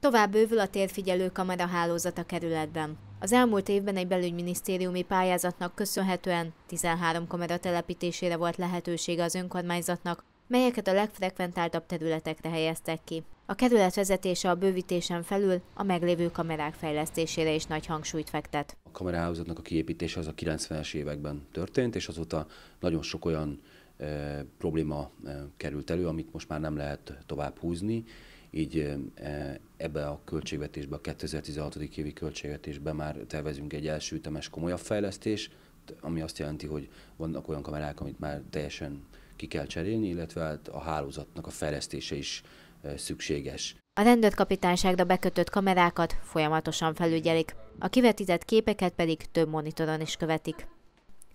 Tovább bővül a térfigyelő kamera hálózat a kerületben. Az elmúlt évben egy belügyminisztériumi pályázatnak köszönhetően 13 kamera telepítésére volt lehetősége az önkormányzatnak, melyeket a legfrekventáltabb területekre helyeztek ki. A kerület vezetése a bővítésen felül a meglévő kamerák fejlesztésére is nagy hangsúlyt fektet. A kamerahálózatnak a kiépítése az a 90-es években történt, és azóta nagyon sok olyan probléma került elő, amit most már nem lehet tovább húzni, így e, ebbe a költségvetésbe, a 2016. évi költségvetésbe már tervezünk egy első ütemes komolyabb fejlesztés, ami azt jelenti, hogy vannak olyan kamerák, amit már teljesen ki kell cserélni, illetve hát a hálózatnak a fejlesztése is szükséges. A rendőrkapitányságra bekötött kamerákat folyamatosan felügyelik, a kivetített képeket pedig több monitoron is követik.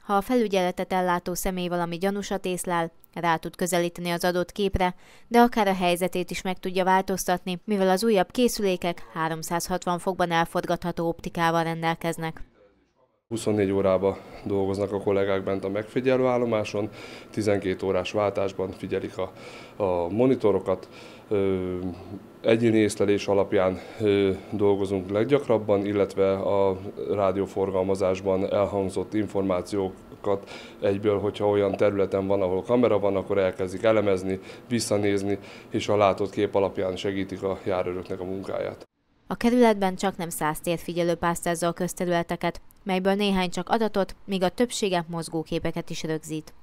Ha a felügyeletet ellátó személy valami gyanúsat észlel, rá tud közelíteni az adott képre, de akár a helyzetét is meg tudja változtatni, mivel az újabb készülékek 360 fokban elforgatható optikával rendelkeznek. 24 órába dolgoznak a kollégák bent a megfigyelőállomáson, 12 órás váltásban figyelik a, a monitorokat, ö, egyéni észlelés alapján ö, dolgozunk leggyakrabban, illetve a rádióforgalmazásban elhangzott információkat egyből, hogyha olyan területen van, ahol kamera van, akkor elkezdik elemezni, visszanézni, és a látott kép alapján segítik a járőröknek a munkáját. A kerületben csak nem száz térfigyelő pásztázza a közterületeket, melyből néhány csak adatot, míg a többsége mozgóképeket is rögzít.